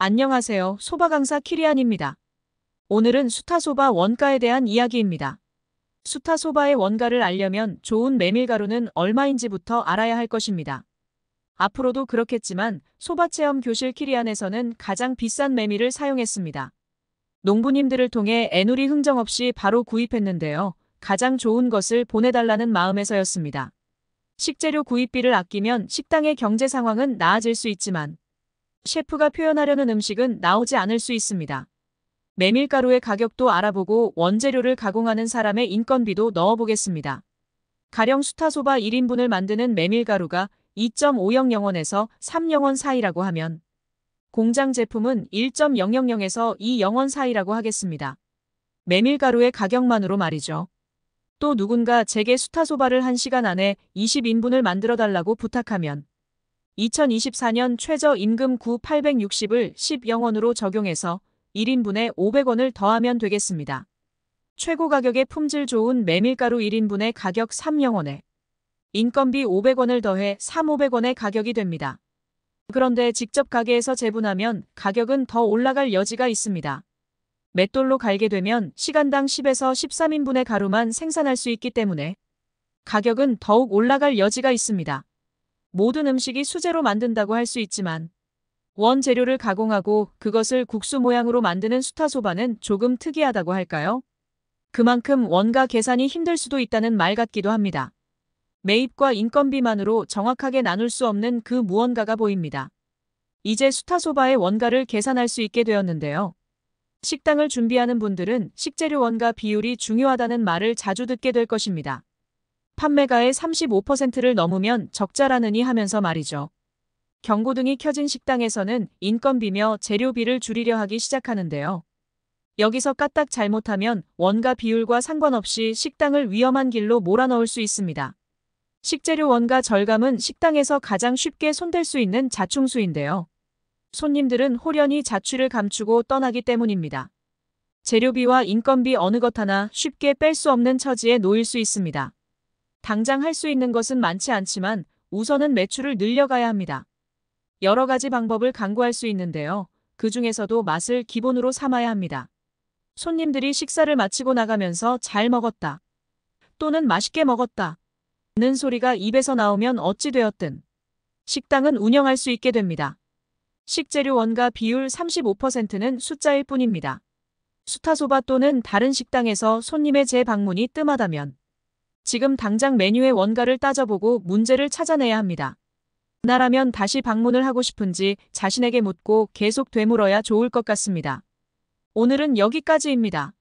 안녕하세요. 소바 강사 키리안입니다. 오늘은 수타소바 원가에 대한 이야기입니다. 수타소바의 원가를 알려면 좋은 메밀가루는 얼마인지부터 알아야 할 것입니다. 앞으로도 그렇겠지만 소바체험 교실 키리안에서는 가장 비싼 메밀을 사용했습니다. 농부님들을 통해 애누리 흥정 없이 바로 구입했는데요. 가장 좋은 것을 보내달라는 마음에서였습니다. 식재료 구입비를 아끼면 식당의 경제 상황은 나아질 수 있지만 셰프가 표현하려는 음식은 나오지 않을 수 있습니다. 메밀가루의 가격도 알아보고 원재료를 가공하는 사람의 인건비도 넣어보겠습니다. 가령 수타소바 1인분을 만드는 메밀가루가 2 5 0 0원에서 3영원 사이라고 하면 공장 제품은 1.000에서 2영원 사이라고 하겠습니다. 메밀가루의 가격만으로 말이죠. 또 누군가 제게 수타소바를 1시간 안에 20인분을 만들어 달라고 부탁하면 2024년 최저임금 9,860을 10영원으로 적용해서 1인분에 500원을 더하면 되겠습니다. 최고 가격의 품질 좋은 메밀가루 1인분에 가격 3영원에 인건비 500원을 더해 3,500원의 가격이 됩니다. 그런데 직접 가게에서 재분하면 가격은 더 올라갈 여지가 있습니다. 맷돌로 갈게 되면 시간당 10에서 13인분의 가루만 생산할 수 있기 때문에 가격은 더욱 올라갈 여지가 있습니다. 모든 음식이 수제로 만든다고 할 수 있지만 원재료를 가공하고 그것을 국수 모양으로 만드는 수타소바는 조금 특이하다고 할까요? 그만큼 원가 계산이 힘들 수도 있다는 말 같기도 합니다. 매입과 인건비만으로 정확하게 나눌 수 없는 그 무언가가 보입니다. 이제 수타소바의 원가를 계산할 수 있게 되었는데요. 식당을 준비하는 분들은 식재료 원가 비율이 중요하다는 말을 자주 듣게 될 것입니다. 판매가의 35%를 넘으면 적자라느니 하면서 말이죠. 경고등이 켜진 식당에서는 인건비며 재료비를 줄이려 하기 시작하는데요. 여기서 까딱 잘못하면 원가 비율과 상관없이 식당을 위험한 길로 몰아넣을 수 있습니다. 식재료 원가 절감은 식당에서 가장 쉽게 손댈 수 있는 자충수인데요. 손님들은 홀연히 자취를 감추고 떠나기 때문입니다. 재료비와 인건비 어느 것 하나 쉽게 뺄 수 없는 처지에 놓일 수 있습니다. 당장 할 수 있는 것은 많지 않지만 우선은 매출을 늘려가야 합니다. 여러 가지 방법을 강구할 수 있는데요. 그 중에서도 맛을 기본으로 삼아야 합니다. 손님들이 식사를 마치고 나가면서 잘 먹었다. 또는 맛있게 먹었다. 는 소리가 입에서 나오면 어찌 되었든 식당은 운영할 수 있게 됩니다. 식재료 원가 비율 35%는 숫자일 뿐입니다. 수타소바 또는 다른 식당에서 손님의 재방문이 뜸하다면 지금 당장 메뉴의 원가를 따져보고 문제를 찾아내야 합니다. 나라면 다시 방문을 하고 싶은지 자신에게 묻고 계속 되물어야 좋을 것 같습니다. 오늘은 여기까지입니다.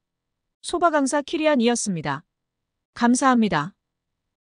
소바 강사 키리안이었습니다. 감사합니다.